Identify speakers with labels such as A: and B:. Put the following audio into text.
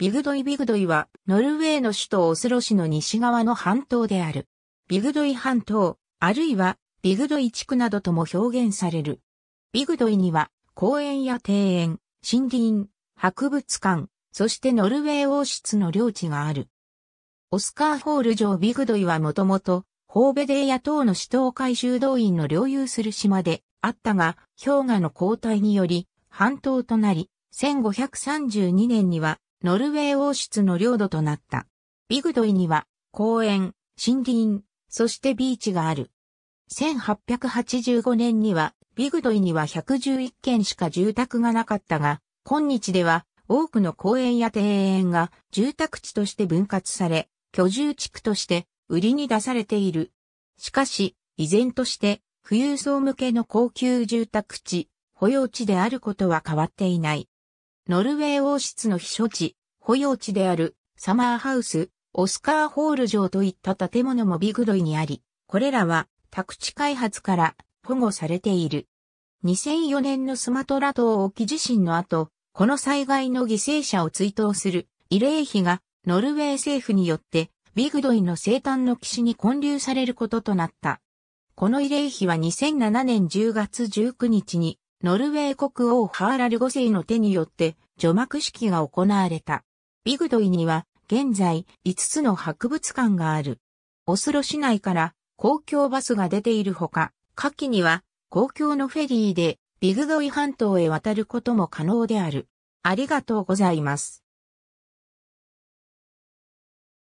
A: ビグドイビグドイは、ノルウェーの首都オスロ市の西側の半島である。ビグドイ半島、あるいは、ビグドイ地区などとも表現される。ビグドイには、公園や庭園、森林、博物館、そしてノルウェー王室の領地がある。オスカーホール城ビグドイはもともと、ホーベデーや等の首都改修動員の領有する島であったが、氷河の後退により、半島となり、1532年にはノルウェー王室の領土となった。ビグドイには公園、森林、そしてビーチがある。1885年にはビグドイには111軒しか住宅がなかったが、今日では多くの公園や庭園が住宅地として分割され、居住地区として売りに出されている。しかし、依然として富裕層向けの高級住宅地、保養地であることは変わっていない。ノルウェー王室の避暑地、保養地であるサマーハウス、オスカーホール城といった建物もビグドイにあり、これらは宅地開発から保護されている。2004年のスマトラ島沖地震の後、この災害の犠牲者を追悼する慰霊碑がノルウェー政府によってビグドイの生誕の岸に建立されることとなった。この慰霊碑は2007年10月19日にノルウェー国王ハーラル5世の手によって除幕式が行われた。ビグドイには現在5つの博物館がある。オスロ市内から公共バスが出ているほか、夏季には公共のフェリーでビグドイ半島へ渡ることも可能である。ありがとうございます。